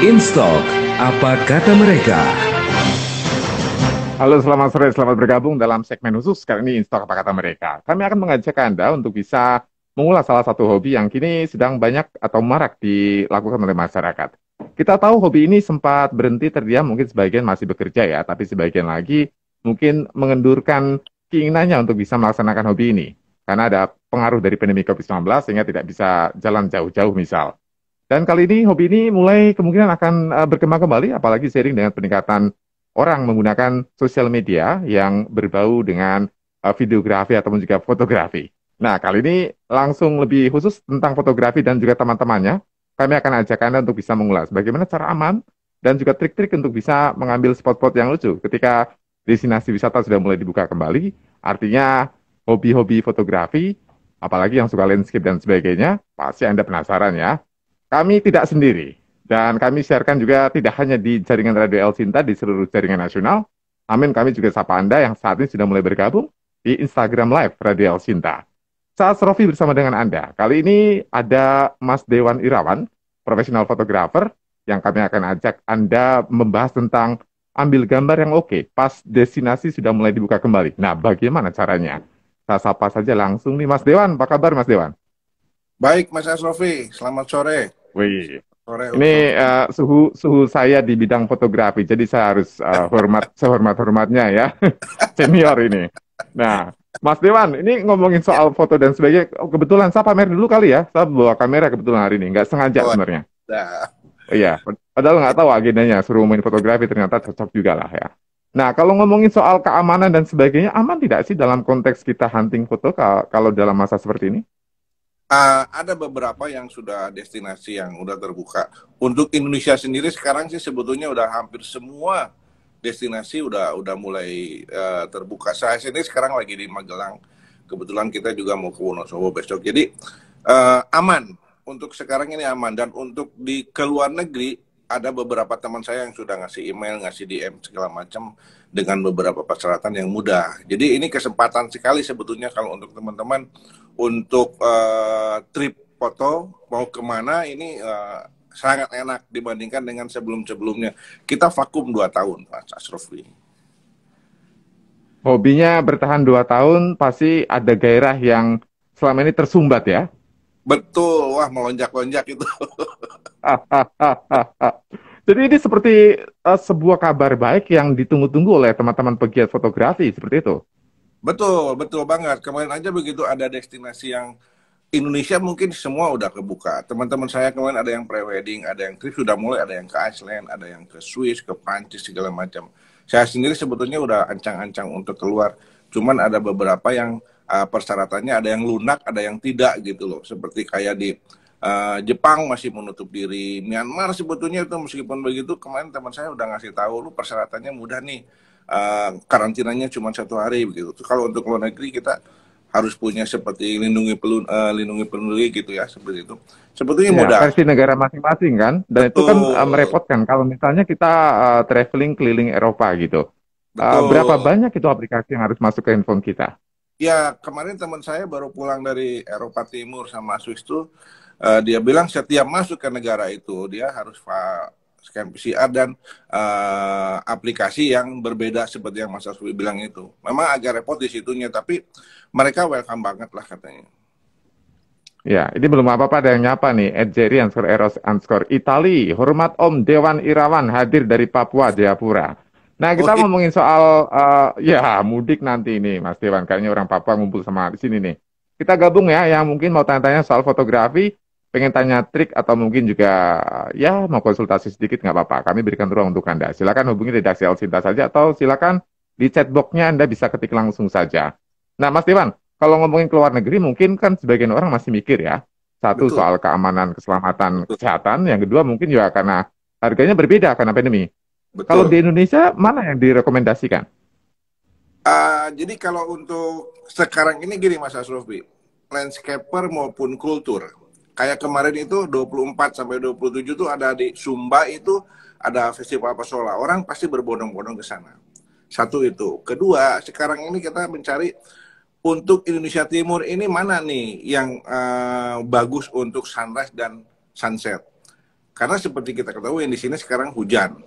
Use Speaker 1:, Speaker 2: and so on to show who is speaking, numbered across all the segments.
Speaker 1: Instock, apa kata
Speaker 2: mereka? Halo, selamat sore, selamat bergabung dalam segmen khusus kali ini Instock apa kata mereka. Kami akan mengajak Anda untuk bisa mengulas salah satu hobi yang kini sedang banyak atau marak dilakukan oleh masyarakat. Kita tahu hobi ini sempat berhenti terdiam, mungkin sebagian masih bekerja ya, tapi sebagian lagi mungkin mengendurkan keinginannya untuk bisa melaksanakan hobi ini. Karena ada pengaruh dari pandemi COVID-19 sehingga tidak bisa jalan jauh-jauh misal. Dan kali ini hobi ini mulai kemungkinan akan uh, berkembang kembali, apalagi sering dengan peningkatan orang menggunakan sosial media yang berbau dengan uh, videografi ataupun juga fotografi. Nah, kali ini langsung lebih khusus tentang fotografi dan juga teman-temannya. Kami akan ajak Anda untuk bisa mengulas bagaimana cara aman dan juga trik-trik untuk bisa mengambil spot-spot yang lucu ketika destinasi wisata sudah mulai dibuka kembali. Artinya, hobi-hobi fotografi, apalagi yang suka landscape dan sebagainya, pasti Anda penasaran ya kami tidak sendiri dan kami siarkan juga tidak hanya di jaringan Radio El Sinta di seluruh jaringan nasional. Amin, kami juga sapa Anda yang saat ini sudah mulai bergabung di Instagram Live Radio El Sinta. Saat Srofi bersama dengan Anda. Kali ini ada Mas Dewan Irawan, profesional fotografer, yang kami akan ajak Anda membahas tentang ambil gambar yang oke okay, pas destinasi sudah mulai dibuka kembali. Nah, bagaimana caranya? Saya sapa saja langsung nih Mas Dewan. Apa kabar Mas Dewan?
Speaker 3: Baik Mas Asrofi, selamat sore. Wih. Ini
Speaker 2: uh, suhu suhu saya di bidang fotografi, jadi saya harus uh, hormat sehormat hormatnya ya senior ini. Nah, Mas Dewan, ini ngomongin soal foto dan sebagainya, oh, kebetulan saya pamer dulu kali ya, saya bawa kamera kebetulan hari ini, nggak sengaja oh, sebenarnya. Nah. Iya, padahal nggak tahu agendanya, suruh main fotografi ternyata cocok juga lah ya. Nah, kalau ngomongin soal keamanan dan sebagainya, aman tidak sih dalam konteks kita hunting foto kalau dalam masa seperti ini?
Speaker 3: uh, ada beberapa yang sudah destinasi yang sudah terbuka. Untuk Indonesia sendiri sekarang sih sebetulnya udah hampir semua destinasi udah udah mulai uh, terbuka. Saya sendiri sekarang lagi di Magelang. Kebetulan kita juga mau ke Wonosobo besok. Jadi uh, aman untuk sekarang ini aman dan untuk di ke luar negeri ada beberapa teman saya yang sudah ngasih email, ngasih DM segala macam dengan beberapa persyaratan yang mudah. Jadi ini kesempatan sekali sebetulnya kalau untuk teman-teman untuk uh, trip foto mau kemana ini uh, sangat enak dibandingkan dengan sebelum-sebelumnya. Kita vakum dua tahun, Pak Asrofi.
Speaker 2: Hobinya bertahan dua tahun, pasti ada gairah yang selama ini tersumbat ya?
Speaker 3: Betul, wah melonjak-lonjak itu.
Speaker 2: Jadi ini seperti uh, sebuah kabar baik yang ditunggu-tunggu oleh teman-teman pegiat fotografi, seperti itu.
Speaker 3: Betul, betul banget. Kemarin aja begitu ada destinasi yang Indonesia mungkin semua udah kebuka. Teman-teman saya kemarin ada yang pre-wedding, ada yang trip sudah mulai, ada yang ke Iceland, ada yang ke Swiss, ke Prancis segala macam. Saya sendiri sebetulnya udah ancang-ancang untuk keluar. Cuman ada beberapa yang uh, persyaratannya ada yang lunak, ada yang tidak gitu loh. Seperti kayak di uh, Jepang masih menutup diri, Myanmar sebetulnya itu meskipun begitu kemarin teman saya udah ngasih tahu lu persyaratannya mudah nih uh, karantinanya cuma satu hari begitu. Terus kalau untuk luar negeri kita harus punya seperti lindungi pelun, uh, lindungi peneliti gitu ya seperti itu. Seperti ya, iya, mudah.
Speaker 2: Versi negara masing-masing kan, dan Betul. itu kan uh, merepotkan kalau misalnya kita uh, traveling keliling Eropa gitu. Betul. Uh, berapa banyak itu aplikasi yang harus masuk ke handphone kita?
Speaker 3: Ya kemarin teman saya baru pulang dari Eropa Timur sama Swiss tuh, uh, dia bilang setiap masuk ke negara itu dia harus scan PCR dan uh, aplikasi yang berbeda seperti yang Mas Aswi bilang itu. Memang agak repot di situnya, tapi mereka welcome banget lah katanya.
Speaker 2: Ya, ini belum apa-apa ada yang nyapa nih. Ed Jerry underscore Eros underscore Itali. Hormat Om Dewan Irawan hadir dari Papua, Jayapura. Nah, kita mudik. Oh, ngomongin soal uh, ya mudik nanti ini, Mas Dewan. Kayaknya orang Papua ngumpul sama di sini nih. Kita gabung ya, yang mungkin mau tanya-tanya soal fotografi, pengen tanya trik atau mungkin juga ya mau konsultasi sedikit nggak apa-apa. Kami berikan ruang untuk Anda. Silakan hubungi redaksi Alsinta saja atau silakan di chatboxnya Anda bisa ketik langsung saja. Nah, Mas Dewan, kalau ngomongin ke luar negeri mungkin kan sebagian orang masih mikir ya. Satu Betul. soal keamanan, keselamatan, Betul. kesehatan. Yang kedua mungkin juga karena harganya berbeda karena pandemi. Betul. Kalau di Indonesia mana yang direkomendasikan?
Speaker 3: Uh, jadi kalau untuk sekarang ini gini Mas Asrofi, landscaper maupun kultur kayak kemarin itu 24 sampai 27 tuh ada di Sumba itu ada festival pesola. Orang pasti berbondong-bondong ke sana. Satu itu. Kedua, sekarang ini kita mencari untuk Indonesia Timur ini mana nih yang uh, bagus untuk sunrise dan sunset. Karena seperti kita ketahui di sini sekarang hujan.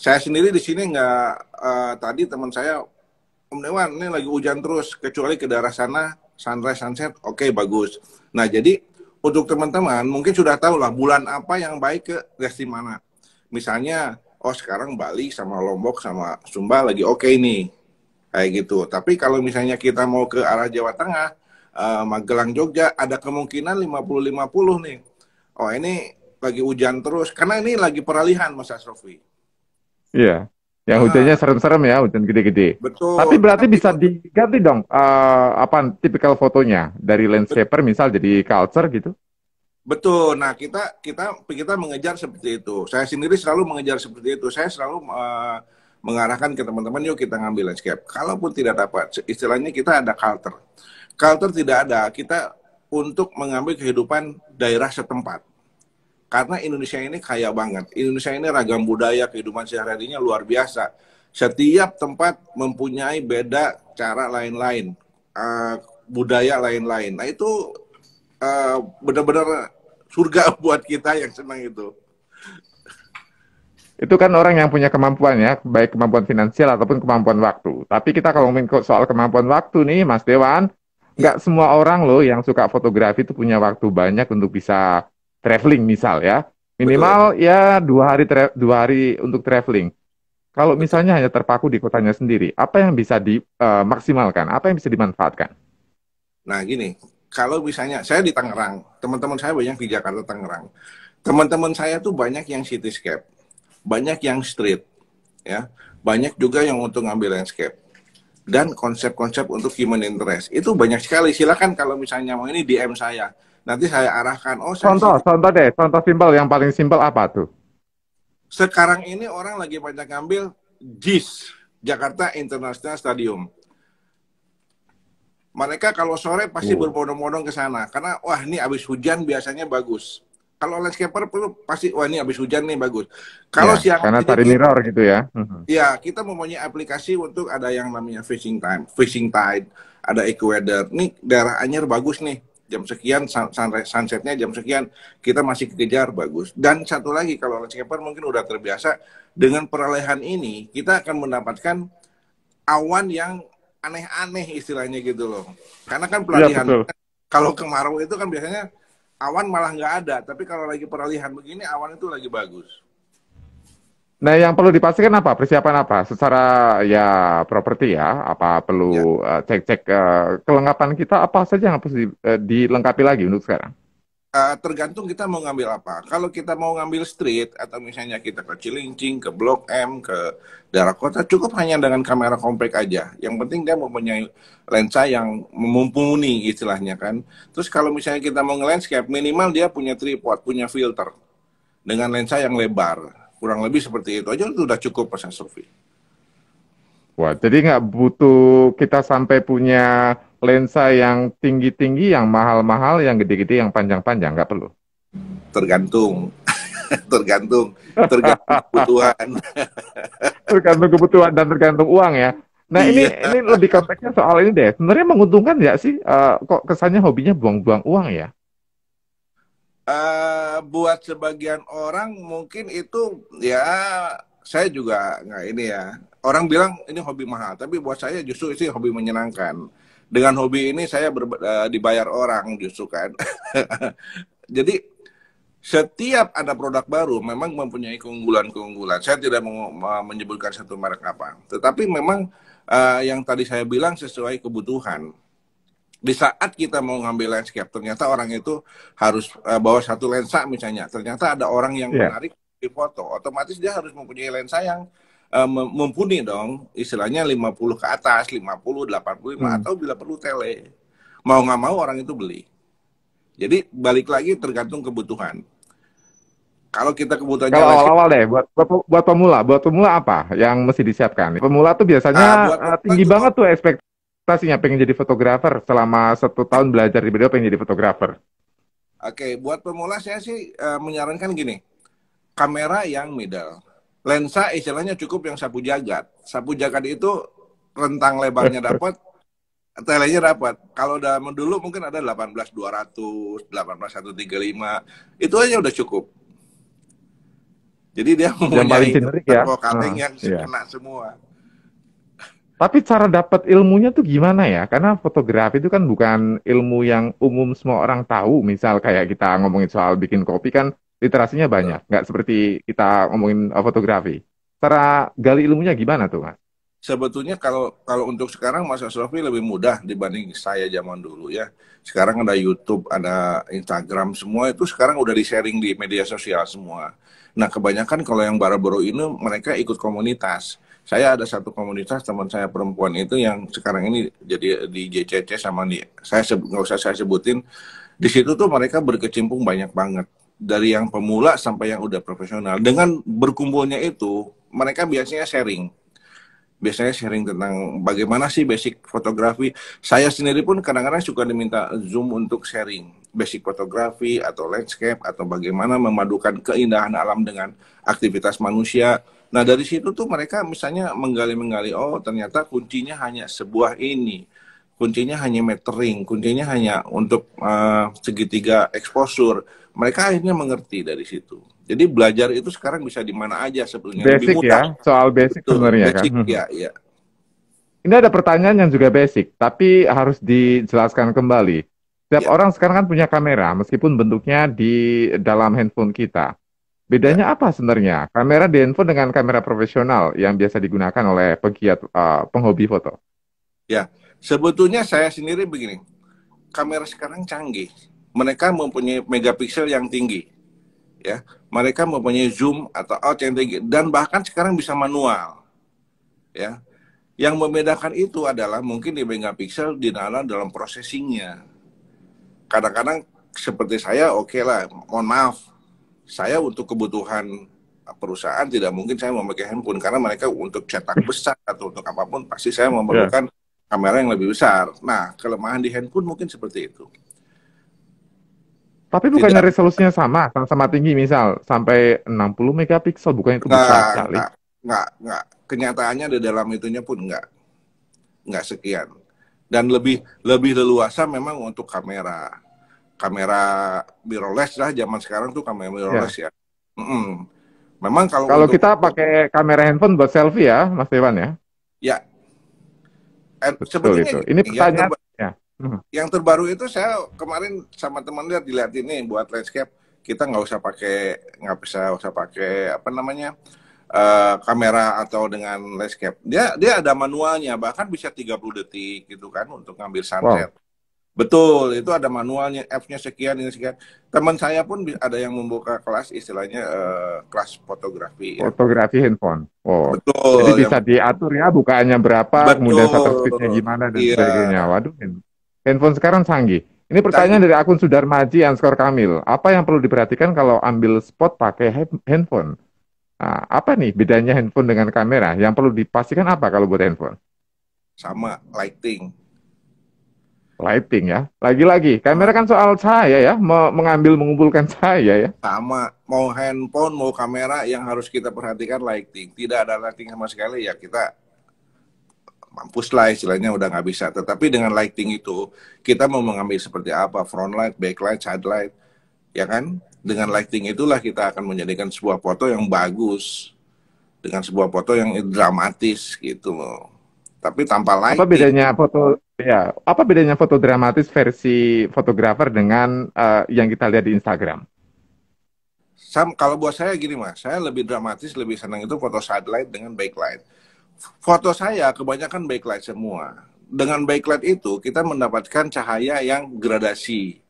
Speaker 3: Saya sendiri di sini nggak uh, tadi teman saya Om Dewan ini lagi hujan terus kecuali ke daerah sana sunrise sunset oke okay, bagus. Nah jadi untuk teman-teman mungkin sudah tahu lah bulan apa yang baik ke destin mana. Misalnya, oh sekarang Bali sama Lombok sama Sumba lagi oke okay nih. Kayak gitu. Tapi kalau misalnya kita mau ke arah Jawa Tengah, uh, Magelang Jogja ada kemungkinan 50-50 nih. Oh, ini lagi hujan terus karena ini lagi peralihan Mas Asrofi.
Speaker 2: Iya. Yeah. Ya nah. hujannya serem-serem ya, hujan gede-gede. Betul. Tapi berarti Tapi bisa itu... diganti dong uh, apa tipikal fotonya dari landscaper misal jadi culture gitu.
Speaker 3: Betul. Nah, kita kita kita mengejar seperti itu. Saya sendiri selalu mengejar seperti itu. Saya selalu uh, mengarahkan ke teman-teman yuk kita ngambil landscape. Kalaupun tidak dapat, istilahnya kita ada culture. Culture tidak ada, kita untuk mengambil kehidupan daerah setempat. Karena Indonesia ini kaya banget. Indonesia ini ragam budaya, kehidupan sehari-harinya luar biasa. Setiap tempat mempunyai beda cara lain-lain, uh, budaya lain-lain. Nah itu uh, benar-benar surga buat kita yang senang itu.
Speaker 2: Itu kan orang yang punya kemampuan ya, baik kemampuan finansial ataupun kemampuan waktu. Tapi kita kalau ngomongin soal kemampuan waktu nih, Mas Dewan, nggak iya. semua orang loh yang suka fotografi itu punya waktu banyak untuk bisa traveling misal ya minimal Betul. ya dua hari dua hari untuk traveling kalau misalnya hanya terpaku di kotanya sendiri apa yang bisa dimaksimalkan eh, apa yang bisa dimanfaatkan
Speaker 3: nah gini kalau misalnya saya di Tangerang teman-teman saya banyak di Jakarta Tangerang teman-teman saya tuh banyak yang cityscape banyak yang street ya banyak juga yang untuk ngambil landscape dan konsep-konsep untuk human interest itu banyak sekali silakan kalau misalnya mau ini DM saya nanti saya arahkan oh saya contoh sini.
Speaker 2: contoh deh contoh simpel yang paling simpel apa tuh
Speaker 3: sekarang ini orang lagi banyak ngambil JIS Jakarta International Stadium mereka kalau sore pasti berbondong-bondong ke sana karena wah ini habis hujan biasanya bagus kalau landscaper perlu pasti wah ini habis hujan nih bagus. Kalau ya, siang karena tadi mirror gitu ya. Iya, kita mempunyai aplikasi untuk ada yang namanya fishing time, fishing tide, ada equator Nih daerah Anyer bagus nih jam sekian sunsetnya jam sekian kita masih kejar bagus dan satu lagi kalau orang landscaper mungkin udah terbiasa dengan peralihan ini kita akan mendapatkan awan yang aneh-aneh istilahnya gitu loh karena kan iya, pelatihan ya, kan,
Speaker 2: kalau kemarau
Speaker 3: itu kan biasanya awan malah nggak ada tapi kalau lagi peralihan begini awan itu lagi bagus
Speaker 2: Nah, yang perlu dipastikan apa? Persiapan apa? Secara ya properti ya, apa perlu ya. Eh, cek-cek uh, kelengkapan kita apa saja yang harus di, uh, dilengkapi lagi untuk sekarang?
Speaker 3: Uh, tergantung kita mau ngambil apa. Kalau kita mau ngambil street atau misalnya kita ke Cilincing, ke Blok M, ke daerah kota, cukup hanya dengan kamera compact aja. Yang penting dia mempunyai lensa yang mumpuni istilahnya kan. Terus kalau misalnya kita mau nge-landscape, minimal dia punya tripod, punya filter dengan lensa yang lebar kurang lebih seperti itu aja itu udah cukup pesan
Speaker 2: Sofi. Wah, jadi nggak butuh kita sampai punya lensa yang tinggi-tinggi, yang mahal-mahal, yang gede-gede, yang panjang-panjang, nggak perlu. Tergantung,
Speaker 3: tergantung, tergantung kebutuhan.
Speaker 2: tergantung kebutuhan dan tergantung uang ya. Nah ini iya. ini lebih konteksnya soal ini deh. Sebenarnya menguntungkan nggak sih? Uh, kok kesannya hobinya buang-buang uang ya?
Speaker 3: Eh, buat sebagian orang mungkin itu ya saya juga nggak ini ya orang bilang ini hobi mahal tapi buat saya justru itu hobi menyenangkan dengan hobi ini saya ber, uh, eh, dibayar orang justru kan jadi setiap ada produk baru memang mempunyai keunggulan-keunggulan saya tidak mau menyebutkan satu merek apa tetapi memang uh, yang tadi saya bilang sesuai kebutuhan di saat kita mau ngambil landscape ternyata orang itu harus uh, bawa satu lensa misalnya ternyata ada orang yang yeah. menarik di foto otomatis dia harus mempunyai lensa yang uh, mumpuni dong istilahnya 50 ke atas 50 85 hmm. atau bila perlu tele mau nggak mau orang itu beli jadi balik lagi tergantung kebutuhan kalau kita kebutuhan kalau awal-awal
Speaker 2: deh buat, buat buat pemula buat pemula apa yang mesti disiapkan pemula tuh biasanya nah, eh, tinggi banget tuh ekspektasi prestasinya pengen jadi fotografer selama satu tahun belajar di video pengen jadi fotografer?
Speaker 3: Oke, buat pemula saya sih uh, menyarankan gini, kamera yang middle, lensa istilahnya cukup yang sapu jagat. Sapu jagat itu rentang lebarnya dapat, telenya dapat. Kalau udah dulu mungkin ada 18, 18200, 18135. Itu aja udah cukup. Jadi dia mempunyai yang paling generik ya. Ah, yang uh, iya. yeah. kena semua.
Speaker 2: Tapi cara dapat ilmunya tuh gimana ya? Karena fotografi itu kan bukan ilmu yang umum semua orang tahu. Misal kayak kita ngomongin soal bikin kopi kan literasinya iya. banyak, nggak seperti kita ngomongin eh, fotografi. Cara gali ilmunya gimana tuh, Mas?
Speaker 3: Sebetulnya kalau kalau untuk sekarang Mas Asrofi lebih mudah dibanding saya zaman dulu ya. Sekarang ada YouTube, ada Instagram, semua itu sekarang udah di-sharing di media sosial semua. Nah, kebanyakan kalau yang baru-baru ini mereka ikut komunitas saya ada satu komunitas teman saya perempuan itu yang sekarang ini jadi di JCC sama di saya nggak usah saya sebutin di situ tuh mereka berkecimpung banyak banget dari yang pemula sampai yang udah profesional dengan berkumpulnya itu mereka biasanya sharing biasanya sharing tentang bagaimana sih basic fotografi. Saya sendiri pun kadang-kadang suka diminta Zoom untuk sharing basic fotografi atau landscape atau bagaimana memadukan keindahan alam dengan aktivitas manusia. Nah, dari situ tuh mereka misalnya menggali-menggali, oh ternyata kuncinya hanya sebuah ini. Kuncinya hanya metering, kuncinya hanya untuk uh, segitiga exposure. Mereka akhirnya mengerti dari situ. Jadi belajar itu sekarang bisa di mana aja sebetulnya. Basic Lebih ya,
Speaker 2: soal basic Betul, sebenarnya kan. ya, ya. Ini ada pertanyaan yang juga basic, tapi harus dijelaskan kembali. Setiap ya. orang sekarang kan punya kamera, meskipun bentuknya di dalam handphone kita. Bedanya ya. apa sebenarnya kamera di handphone dengan kamera profesional yang biasa digunakan oleh pegiat uh, penghobi foto?
Speaker 3: Ya, sebetulnya saya sendiri begini, kamera sekarang canggih. Mereka mempunyai megapiksel yang tinggi ya mereka mempunyai zoom atau out yang tinggi dan bahkan sekarang bisa manual ya yang membedakan itu adalah mungkin di megapixel di dalam processingnya kadang-kadang seperti saya oke okay lah mohon maaf saya untuk kebutuhan perusahaan tidak mungkin saya memakai handphone karena mereka untuk cetak hmm. besar atau untuk apapun pasti saya memerlukan yeah. kamera yang lebih besar nah kelemahan di handphone mungkin seperti itu
Speaker 2: tapi bukannya Tidak. resolusinya sama, sama tinggi misal sampai 60 megapiksel bukannya itu nggak, besar sekali. Nggak,
Speaker 3: nggak, enggak. Kenyataannya di dalam itunya pun nggak, nggak sekian. Dan lebih lebih leluasa memang untuk kamera, kamera mirrorless lah zaman sekarang tuh kamera mirrorless ya. ya. Mm -mm.
Speaker 2: Memang kalau kalau kita pakai kamera handphone buat selfie ya, Mas Dewan ya. Ya. Eh, Betul itu. Ini ya, pertanyaan. Ya, Hmm.
Speaker 3: Yang terbaru itu saya kemarin sama teman lihat dilihat ini buat landscape kita nggak usah pakai nggak bisa usah pakai apa namanya uh, kamera atau dengan landscape. Dia dia ada manualnya bahkan bisa 30 detik gitu kan untuk ngambil sunset. Wow. Betul, itu ada manualnya F-nya sekian ini sekian. Teman saya pun ada yang membuka kelas istilahnya uh, kelas fotografi. Ya.
Speaker 2: Fotografi handphone. Oh. Betul. Jadi bisa yang... diatur ya bukannya berapa, Betul. kemudian shutter speednya gimana dan iya. sebagainya. Waduh, handphone sekarang canggih. Ini pertanyaan dari akun Sudarmaji Anskor Kamil. Apa yang perlu diperhatikan kalau ambil spot pakai handphone? Nah, apa nih bedanya handphone dengan kamera? Yang perlu dipastikan apa kalau buat handphone? Sama, lighting. Lighting ya. Lagi-lagi, kamera kan soal cahaya ya, mau mengambil mengumpulkan cahaya ya.
Speaker 3: Sama, mau handphone, mau kamera yang harus kita perhatikan lighting. Tidak ada lighting sama sekali ya kita mampus lah istilahnya udah nggak bisa. Tetapi dengan lighting itu kita mau mengambil seperti apa front light, back light, side light, ya kan? Dengan lighting itulah kita akan menjadikan sebuah foto yang bagus dengan sebuah foto yang dramatis gitu loh. Tapi tanpa lighting. Apa bedanya
Speaker 2: foto ya? Apa bedanya foto dramatis versi fotografer dengan uh, yang kita lihat di Instagram?
Speaker 3: Sam, kalau buat saya gini mas, saya lebih dramatis, lebih senang itu foto side light dengan back light foto saya kebanyakan backlight semua. Dengan backlight itu kita mendapatkan cahaya yang gradasi,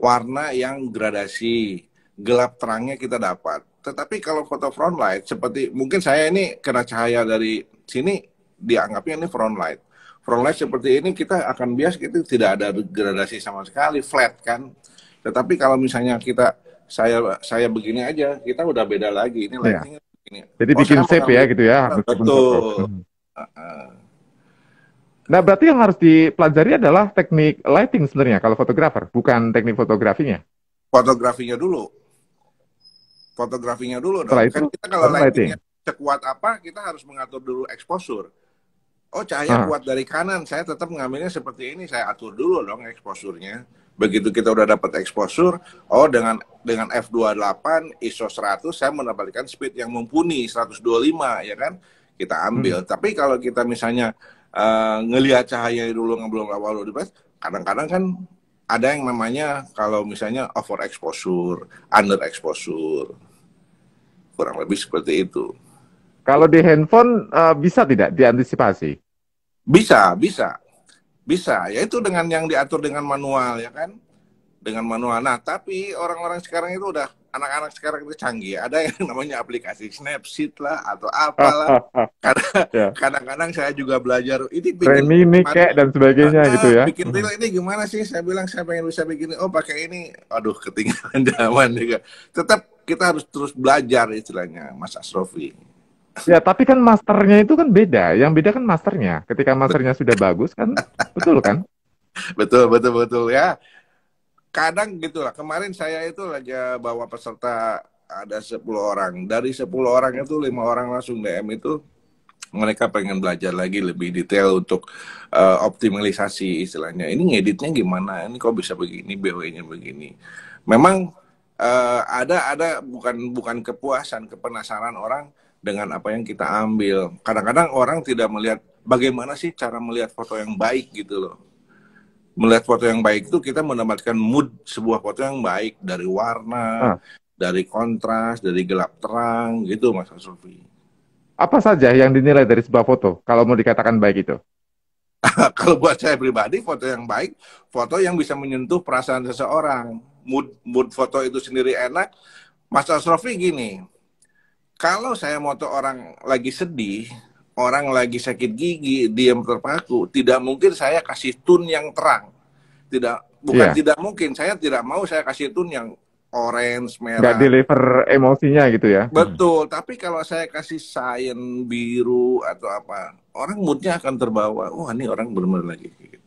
Speaker 3: warna yang gradasi, gelap terangnya kita dapat. Tetapi kalau foto front light seperti mungkin saya ini kena cahaya dari sini dianggapnya ini front light. Front light seperti ini kita akan bias itu tidak ada gradasi sama sekali, flat kan. Tetapi kalau misalnya kita saya saya begini aja, kita udah beda lagi. Ini iya. lightingnya.
Speaker 2: yeah jadi oh, bikin safe ya gitu ya. Betul. Ya. Ah, ah. Nah berarti yang harus dipelajari adalah teknik lighting sebenarnya kalau fotografer, bukan teknik fotografinya.
Speaker 3: Fotografinya dulu. Fotografinya dulu. Setelah dong. Kan itu, kan kita kalau lighting. lighting sekuat apa, kita harus mengatur dulu exposure. Oh cahaya ah. kuat dari kanan, saya tetap ngambilnya seperti ini, saya atur dulu dong exposure-nya Begitu kita udah dapat exposure, oh dengan dengan F28 ISO 100 saya mendapatkan speed yang mumpuni 125 ya kan kita ambil. Hmm. Tapi kalau kita misalnya uh, ngelihat cahaya dulu yang belum awal di kadang-kadang kan ada yang namanya kalau misalnya over exposure, under exposure. Kurang lebih seperti itu.
Speaker 2: Kalau di handphone uh, bisa tidak diantisipasi? Bisa,
Speaker 3: bisa. Bisa, ya itu dengan yang diatur dengan manual ya kan, dengan manual. Nah, tapi orang-orang sekarang itu udah anak-anak sekarang itu canggih. Ada yang namanya aplikasi Snapseed lah atau apalah.
Speaker 2: Ah, ah, ah. Ya.
Speaker 3: Kadang-kadang saya juga belajar ini bikin kayak dan sebagainya ah, gitu ya. Bikin reel hmm. ini gimana sih? Saya bilang saya pengen bisa bikin oh pakai ini. Aduh, ketinggalan zaman juga. Tetap kita harus terus belajar istilahnya Mas Asrofi.
Speaker 2: Ya, tapi kan masternya itu kan beda. Yang beda kan masternya. Ketika masternya sudah bagus kan, betul kan?
Speaker 3: betul, betul, betul ya. Kadang gitulah. Kemarin saya itu lagi bawa peserta ada 10 orang. Dari 10 orang itu lima orang langsung DM itu mereka pengen belajar lagi lebih detail untuk uh, optimalisasi istilahnya. Ini ngeditnya gimana? Ini kok bisa begini, BW-nya begini. Memang uh, ada ada bukan bukan kepuasan, kepenasaran orang dengan apa yang kita ambil. Kadang-kadang orang tidak melihat bagaimana sih cara melihat foto yang baik gitu loh. Melihat foto yang baik itu kita mendapatkan mood sebuah foto yang baik dari warna, ah. dari kontras, dari gelap terang gitu Mas Sofi
Speaker 2: Apa saja yang dinilai dari sebuah foto kalau mau dikatakan baik itu?
Speaker 3: kalau buat saya pribadi foto yang baik, foto yang bisa menyentuh perasaan seseorang. Mood mood foto itu sendiri enak. Mas Asrofi gini, kalau saya moto orang lagi sedih, orang lagi sakit gigi, diam terpaku, tidak mungkin saya kasih tun yang terang. Tidak bukan yeah. tidak mungkin, saya tidak mau saya kasih tun yang orange, merah. Gak
Speaker 2: deliver emosinya gitu ya.
Speaker 3: Betul, hmm. tapi kalau saya kasih cyan biru atau apa, orang moodnya akan terbawa. Oh, ini orang benar-benar lagi gigit.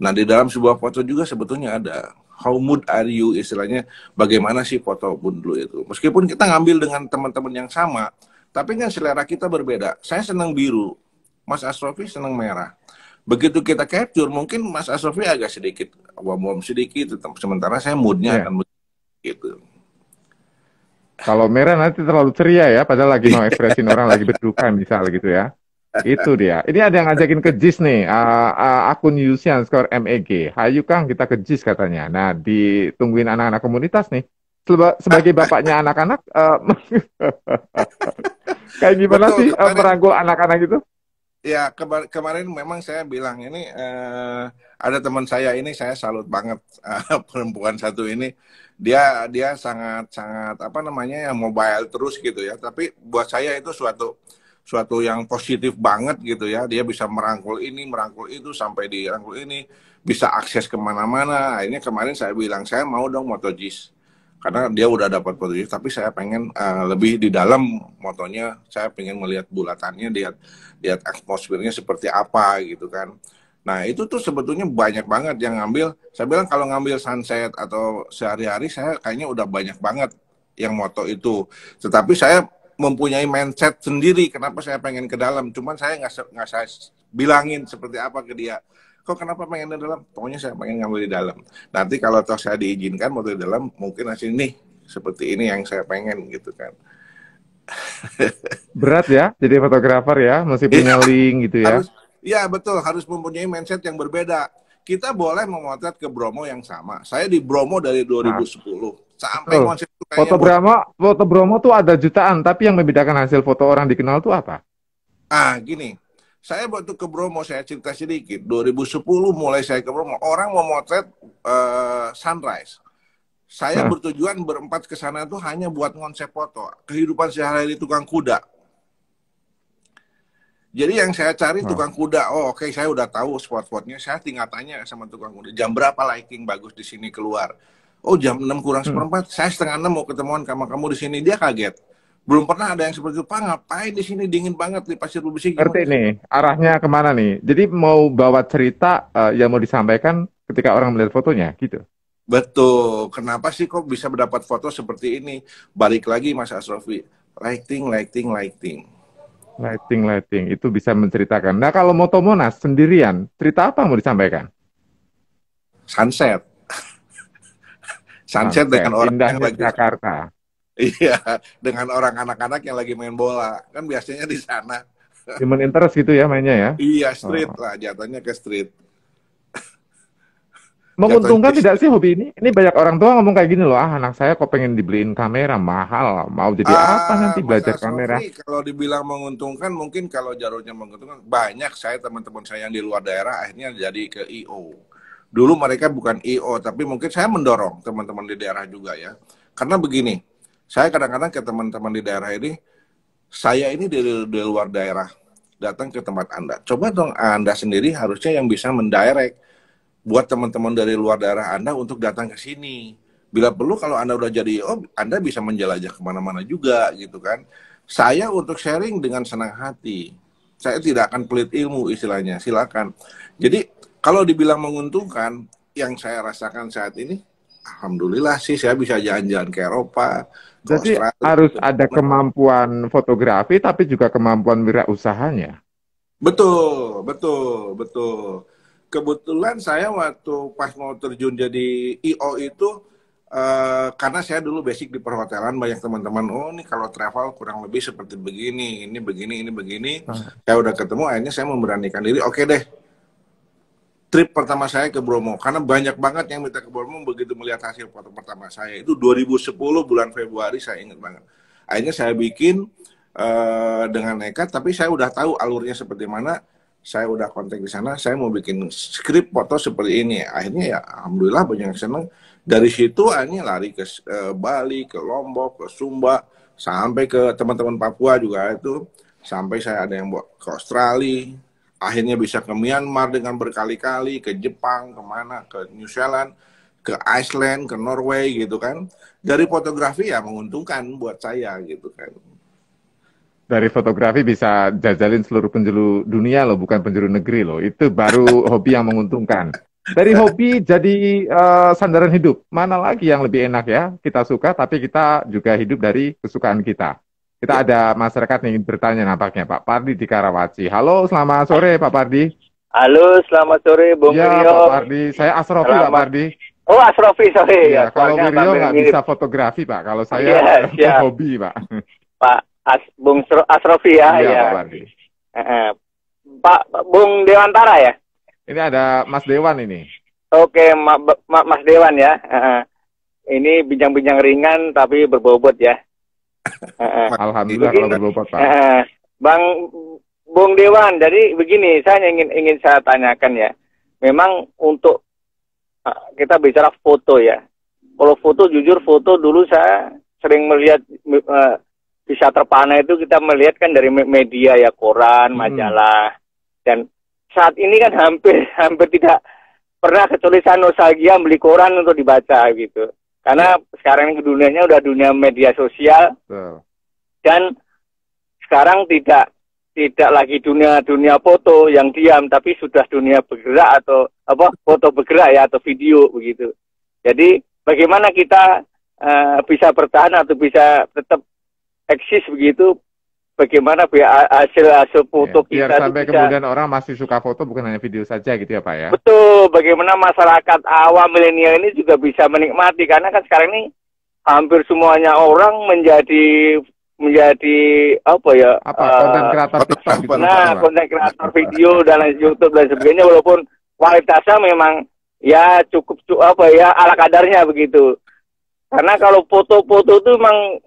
Speaker 3: Nah, di dalam sebuah foto juga sebetulnya ada how mood are you istilahnya bagaimana sih foto dulu itu meskipun kita ngambil dengan teman-teman yang sama tapi kan selera kita berbeda saya senang biru Mas Asrofi senang merah begitu kita capture mungkin Mas Asrofi agak sedikit wom-wom sedikit sementara saya moodnya yeah. akan
Speaker 2: gitu kalau merah nanti terlalu ceria ya padahal lagi mau ekspresin orang lagi berduka misal gitu ya itu dia. Ini ada yang ngajakin ke JIS nih, uh, uh, akun Yusian skor MEG. Hayu Kang, kita ke JIS katanya. Nah, ditungguin anak-anak komunitas nih. Seba sebagai bapaknya anak-anak, uh, kayak gimana Betul, sih eh, kemarin, uh, merangkul anak-anak itu?
Speaker 3: Ya, kemar kemarin memang saya bilang ini, uh, ada teman saya ini, saya salut banget uh, perempuan satu ini. Dia dia sangat-sangat, apa namanya, ya mobile terus gitu ya. Tapi buat saya itu suatu suatu yang positif banget gitu ya dia bisa merangkul ini merangkul itu sampai dirangkul ini bisa akses kemana-mana Ini kemarin saya bilang saya mau dong MotoGP karena dia udah dapat MotoGP tapi saya pengen uh, lebih di dalam motonya saya pengen melihat bulatannya lihat lihat atmosfernya seperti apa gitu kan Nah itu tuh sebetulnya banyak banget yang ngambil. Saya bilang kalau ngambil sunset atau sehari-hari saya kayaknya udah banyak banget yang moto itu. Tetapi saya mempunyai mindset sendiri kenapa saya pengen ke dalam cuman saya nggak nggak saya bilangin seperti apa ke dia kok kenapa pengen ke dalam pokoknya saya pengen ngambil di dalam nanti kalau toh saya diizinkan mau di dalam mungkin hasil ini seperti ini yang saya pengen gitu kan
Speaker 2: berat ya jadi fotografer ya masih punya iya. link gitu ya harus,
Speaker 3: ya betul harus mempunyai mindset yang berbeda kita boleh memotret ke Bromo yang sama saya di Bromo dari 2010 nah Sampai oh, konsep itu foto Bromo,
Speaker 2: foto Bromo tuh ada jutaan, tapi yang membedakan hasil foto orang dikenal tuh apa?
Speaker 3: Ah, gini. Saya waktu ke Bromo saya cerita sedikit. 2010 mulai saya ke Bromo, orang mau motret uh, eh, sunrise. Saya hmm. bertujuan berempat ke sana tuh hanya buat konsep foto. Kehidupan sehari-hari tukang kuda. Jadi yang saya cari tukang kuda. Oh, oke, okay, saya udah tahu spot-spotnya. Saya tinggal tanya sama tukang kuda, jam berapa lighting bagus di sini keluar oh jam 6 kurang hmm. seperempat hmm. saya setengah enam mau ketemuan sama kamu di sini dia kaget belum pernah ada yang seperti itu pak ngapain di sini dingin banget di pasir besi
Speaker 2: ngerti nih arahnya kemana nih jadi mau bawa cerita uh, yang mau disampaikan ketika orang melihat fotonya gitu
Speaker 3: betul kenapa sih kok bisa mendapat foto seperti ini balik lagi mas Asrofi lighting lighting lighting
Speaker 2: lighting lighting itu bisa menceritakan nah kalau Moto Monas sendirian cerita apa mau disampaikan sunset sunset, sunset dengan orang yang lagi Jakarta.
Speaker 3: Iya, dengan orang anak-anak yang lagi main bola. Kan biasanya di sana. Cuman
Speaker 2: interest gitu ya mainnya ya? Iya, street oh.
Speaker 3: lah jatuhnya ke street.
Speaker 2: Menguntungkan tidak sih hobi ini? Ini banyak orang tua ngomong kayak gini loh, ah anak saya kok pengen dibeliin kamera mahal, mau jadi ah, apa nanti belajar Sofi, kamera?
Speaker 3: Kalau dibilang menguntungkan, mungkin kalau jalurnya menguntungkan, banyak saya teman-teman saya yang di luar daerah akhirnya jadi ke IO dulu mereka bukan IO, tapi mungkin saya mendorong teman-teman di daerah juga ya. Karena begini, saya kadang-kadang ke teman-teman di daerah ini, saya ini dari, dari luar daerah datang ke tempat Anda. Coba dong Anda sendiri harusnya yang bisa mendirect buat teman-teman dari luar daerah Anda untuk datang ke sini. Bila perlu kalau Anda udah jadi IO, Anda bisa menjelajah kemana-mana juga gitu kan. Saya untuk sharing dengan senang hati. Saya tidak akan pelit ilmu istilahnya, silakan. Jadi kalau dibilang menguntungkan, yang saya rasakan saat ini, alhamdulillah sih saya bisa jalan-jalan ke Eropa.
Speaker 2: Jadi ke harus ada kemampuan fotografi, tapi juga kemampuan usahanya.
Speaker 3: Betul, betul, betul. Kebetulan saya waktu pas mau terjun jadi IO itu Uh, karena saya dulu basic di perhotelan banyak teman-teman oh ini kalau travel kurang lebih seperti begini ini begini ini begini ah. saya udah ketemu akhirnya saya memberanikan diri oke okay deh trip pertama saya ke Bromo karena banyak banget yang minta ke Bromo begitu melihat hasil foto pertama saya itu 2010 bulan Februari saya ingat banget akhirnya saya bikin uh, dengan nekat tapi saya udah tahu alurnya seperti mana saya udah kontak di sana saya mau bikin skrip foto seperti ini akhirnya ya alhamdulillah banyak yang seneng dari situ akhirnya lari ke uh, Bali ke Lombok ke Sumba sampai ke teman-teman Papua juga itu sampai saya ada yang buat ke Australia akhirnya bisa ke Myanmar dengan berkali-kali, ke Jepang, kemana, ke New Zealand, ke Iceland, ke Norway gitu kan. Dari fotografi ya menguntungkan buat saya gitu kan.
Speaker 2: Dari fotografi bisa jajalin seluruh penjuru dunia loh, bukan penjuru negeri loh. Itu baru hobi yang menguntungkan. Dari hobi jadi uh, sandaran hidup. Mana lagi yang lebih enak ya? Kita suka tapi kita juga hidup dari kesukaan kita. Kita ya. ada masyarakat yang ingin bertanya nampaknya Pak Pardi di Karawaci. Halo, selamat sore Pak Pardi.
Speaker 1: Halo, selamat sore Bung ya, Pak Pardi.
Speaker 2: Saya Asrofi Pak Pardi.
Speaker 1: Oh, Asrofi, sorry. Ya, ya kalau Rio nggak bisa
Speaker 2: fotografi Pak, kalau saya ya, hobi Pak.
Speaker 1: Pak As, Bung Asrofi ya. Iya, ya. Pak Pardi. Eh, eh. Pak Bung Dewantara ya?
Speaker 2: Ini ada Mas Dewan ini.
Speaker 1: Oke, Ma, Ma, Mas Dewan ya. Eh, ini bincang-bincang ringan tapi berbobot ya. Eh, eh.
Speaker 2: Alhamdulillah kalau berbobot Pak. Eh,
Speaker 1: Bang Bung Dewan, jadi begini saya ingin ingin saya tanyakan ya. Memang untuk kita bicara foto ya. Kalau foto jujur foto dulu saya sering melihat uh, bisa terpana itu kita melihat kan dari media ya koran, hmm. majalah hmm. dan saat ini kan hampir hampir tidak pernah kecuali saya nostalgia beli koran untuk dibaca gitu. Karena ya. sekarang ini dunianya udah dunia media sosial. Betul. Dan sekarang tidak tidak lagi dunia dunia foto yang diam tapi sudah dunia bergerak atau apa foto bergerak ya atau video begitu. Jadi bagaimana kita uh, bisa bertahan atau bisa tetap eksis begitu bagaimana biar hasil hasil foto ya, biar kita biar sampai bisa, kemudian
Speaker 2: orang masih suka foto bukan hanya video saja gitu ya pak ya
Speaker 1: betul bagaimana masyarakat awam milenial ini juga bisa menikmati karena kan sekarang ini hampir semuanya orang menjadi menjadi apa ya apa eh, konten kreator TikTok gitu. nah konten kreator video dan YouTube dan sebagainya walaupun kualitasnya memang ya cukup apa ya ala kadarnya begitu karena kalau foto-foto itu memang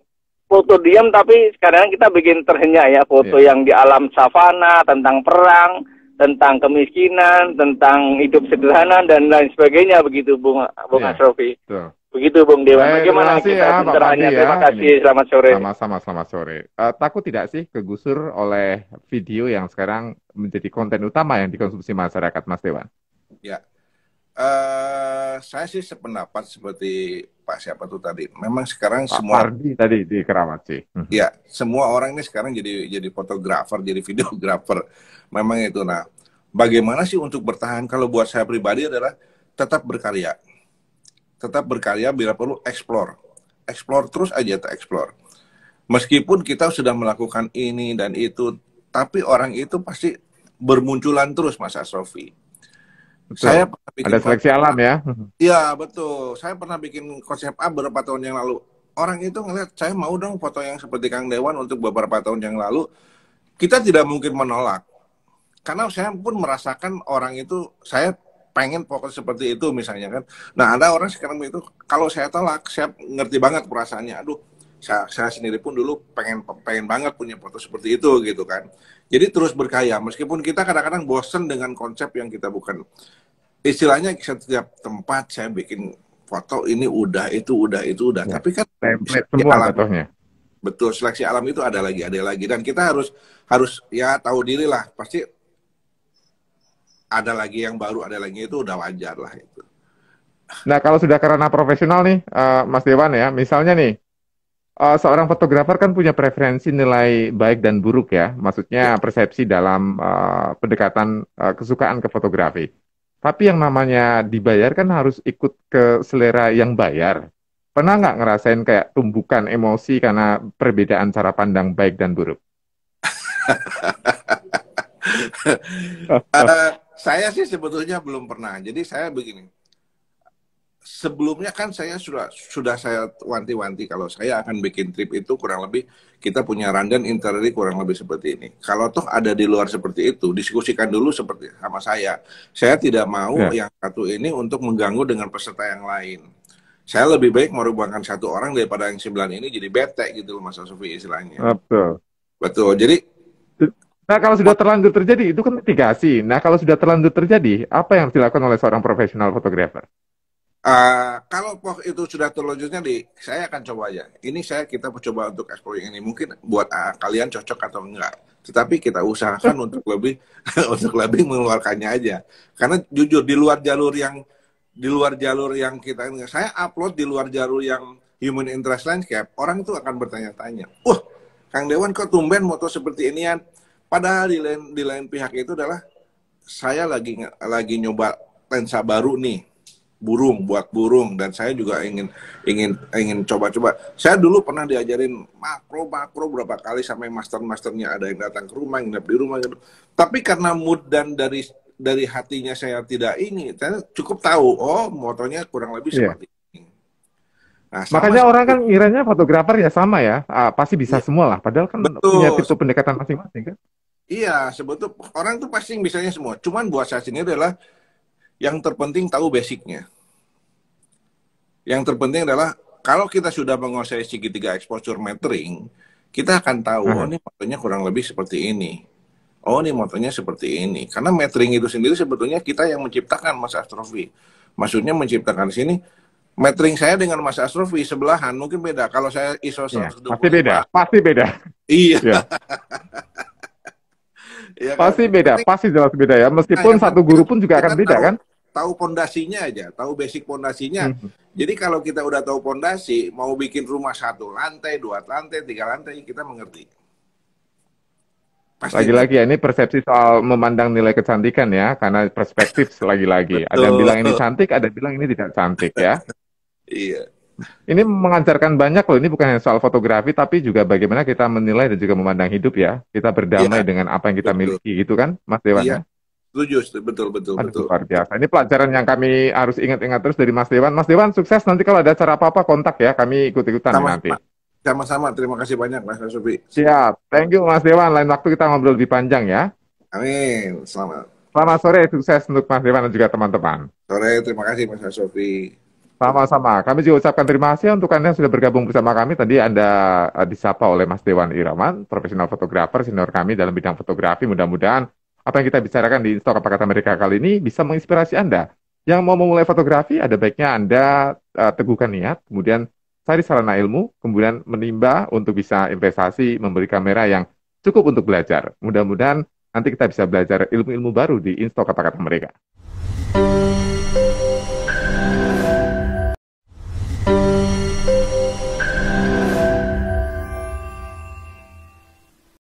Speaker 1: foto diam tapi sekarang kita bikin terhenyak ya foto yeah. yang di alam savana tentang perang tentang kemiskinan, tentang hidup sederhana dan lain sebagainya begitu Bung Bung yeah. Asrofi. Begitu Bung Dewa. Baik, Bagaimana kasih, kita ya, Pak Pandi, ya, Terima kasih. Ini. Selamat sore.
Speaker 2: Sama-sama selamat sore. Uh, takut tidak sih kegusur oleh video yang sekarang menjadi konten utama yang dikonsumsi masyarakat Mas Dewa? Ya. Uh,
Speaker 3: saya sih sependapat seperti Pak siapa tuh tadi. Memang sekarang Pak semua
Speaker 2: Pardi tadi di Keramat sih. Mhm.
Speaker 3: Ya, semua orang ini sekarang jadi jadi fotografer, jadi videografer. Memang itu nah bagaimana sih untuk bertahan kalau buat saya pribadi adalah tetap berkarya tetap berkarya bila perlu explore explore terus aja tak explore meskipun kita sudah melakukan ini dan itu tapi orang itu pasti bermunculan terus masa Asrofi
Speaker 2: Saya pernah bikin ada seleksi alam
Speaker 3: ya. Iya betul. Saya pernah bikin konsep A beberapa tahun yang lalu. Orang itu ngeliat saya mau dong foto yang seperti Kang Dewan untuk beberapa tahun yang lalu. Kita tidak mungkin menolak karena saya pun merasakan orang itu saya pengen fokus seperti itu misalnya kan. Nah ada orang sekarang itu kalau saya tolak saya ngerti banget perasaannya. Aduh saya, saya sendiri pun dulu pengen pengen banget punya foto seperti itu gitu kan. Jadi terus berkaya meskipun kita kadang-kadang bosen dengan konsep yang kita bukan. Istilahnya setiap tempat saya bikin foto ini udah itu udah itu udah. Ya, Tapi kan template semua alam, Betul seleksi alam itu ada lagi ada lagi dan kita harus harus ya tahu diri lah pasti ada lagi yang baru, ada lagi itu udah wajar lah itu.
Speaker 2: Nah kalau sudah karena profesional nih, uh, Mas Dewan ya, misalnya nih uh, seorang fotografer kan punya preferensi nilai baik dan buruk ya, maksudnya ya. persepsi dalam uh, pendekatan uh, kesukaan ke fotografi. Tapi yang namanya dibayar kan harus ikut ke selera yang bayar. Pernah nggak ngerasain kayak tumbukan emosi karena perbedaan cara pandang baik dan buruk? Eh,
Speaker 3: saya sih sebetulnya belum pernah. Jadi saya begini. Sebelumnya kan saya sudah sudah saya wanti-wanti kalau saya akan bikin trip itu kurang lebih kita punya rundown interior kurang lebih seperti ini. Kalau toh ada di luar seperti itu, diskusikan dulu seperti sama saya. Saya tidak mau yeah. yang satu ini untuk mengganggu dengan peserta yang lain saya lebih baik merubahkan satu orang daripada yang sembilan ini jadi bete gitu loh Mas Sofi istilahnya.
Speaker 2: Betul. Betul. Jadi Nah, kalau sudah terlanjur terjadi, itu kan mitigasi. Nah, kalau sudah terlanjur terjadi, apa yang dilakukan oleh seorang profesional fotografer?
Speaker 3: Uh, kalau itu sudah terlanjurnya, di, saya akan coba aja. Ini saya kita coba untuk exploring ini. Mungkin buat uh, kalian cocok atau enggak. Tetapi kita usahakan untuk lebih untuk lebih mengeluarkannya aja. Karena jujur di luar jalur yang di luar jalur yang kita saya upload di luar jalur yang human interest landscape, orang itu akan bertanya-tanya. Wah, Kang Dewan kok tumben moto seperti ini ya? Padahal di lain di lain pihak itu adalah saya lagi lagi nyoba lensa baru nih burung buat burung dan saya juga ingin ingin ingin coba-coba saya dulu pernah diajarin makro makro berapa kali sampai master masternya ada yang datang ke rumah nginep di rumah gitu tapi karena mood dan dari dari hatinya saya tidak ini saya cukup tahu oh motornya kurang lebih yeah. seperti
Speaker 2: ini nah, makanya orang kan iranya fotografer ya sama ya ah, pasti bisa yeah. semua lah padahal kan Betul. punya tipe pendekatan masing-masing kan
Speaker 3: Iya, sebetulnya orang tuh pasti misalnya semua. Cuman buat saya sendiri adalah yang terpenting tahu basicnya. Yang terpenting adalah kalau kita sudah menguasai segitiga exposure metering kita akan tahu oh, hmm. oh ini motonya kurang lebih seperti ini. Oh ini motonya seperti ini. Karena metering itu sendiri sebetulnya kita yang menciptakan Mas Astrofi. Maksudnya menciptakan di sini metering saya dengan Mas Astrofi sebelahan mungkin beda. Kalau saya ISO ya,
Speaker 2: pasti beda, pasti beda. Iya. iya. ya pasti kan? beda, pasti jelas beda ya. Meskipun nah, ya, satu guru pun juga akan tahu, beda kan?
Speaker 3: Tahu pondasinya aja, tahu basic pondasinya. Hmm. Jadi kalau kita udah tahu pondasi, mau bikin rumah satu lantai, dua lantai, tiga lantai, kita mengerti.
Speaker 2: Lagi-lagi ya ini persepsi soal memandang nilai kecantikan ya, karena perspektif lagi-lagi. Ada yang bilang ini cantik, ada yang bilang ini tidak cantik ya. iya. Ini mengajarkan banyak loh. Ini bukan hanya soal fotografi, tapi juga bagaimana kita menilai dan juga memandang hidup ya. Kita berdamai ya, dengan apa yang kita betul. miliki, gitu kan, Mas Dewan? Iya. Ya?
Speaker 3: Setuju, betul, betul,
Speaker 2: Aduh, betul. Luar biasa. Ini pelajaran yang kami harus ingat-ingat terus dari Mas Dewan. Mas Dewan, sukses nanti kalau ada acara apa-apa kontak ya. Kami ikut-ikutan Sama, nanti.
Speaker 3: Sama-sama. Terima kasih banyak, Mas Sofi.
Speaker 2: Siap. Thank you, Mas Dewan. Lain waktu kita ngobrol lebih panjang ya.
Speaker 3: Amin. Selamat.
Speaker 2: Selamat sore, sukses untuk Mas Dewan dan juga teman-teman.
Speaker 3: Sore, terima kasih Mas Sofi.
Speaker 2: Sama-sama. Kami juga ucapkan terima kasih untuk Anda yang sudah bergabung bersama kami. Tadi Anda eh, disapa oleh Mas Dewan Irawan, profesional fotografer, senior kami dalam bidang fotografi. Mudah-mudahan apa yang kita bicarakan di Instok Apa Kata Mereka kali ini bisa menginspirasi Anda. Yang mau memulai fotografi, ada baiknya Anda uh, teguhkan niat, kemudian cari sarana ilmu, kemudian menimba untuk bisa investasi, memberi kamera yang cukup untuk belajar. Mudah-mudahan nanti kita bisa belajar ilmu-ilmu baru di Instok Apa Kata Mereka.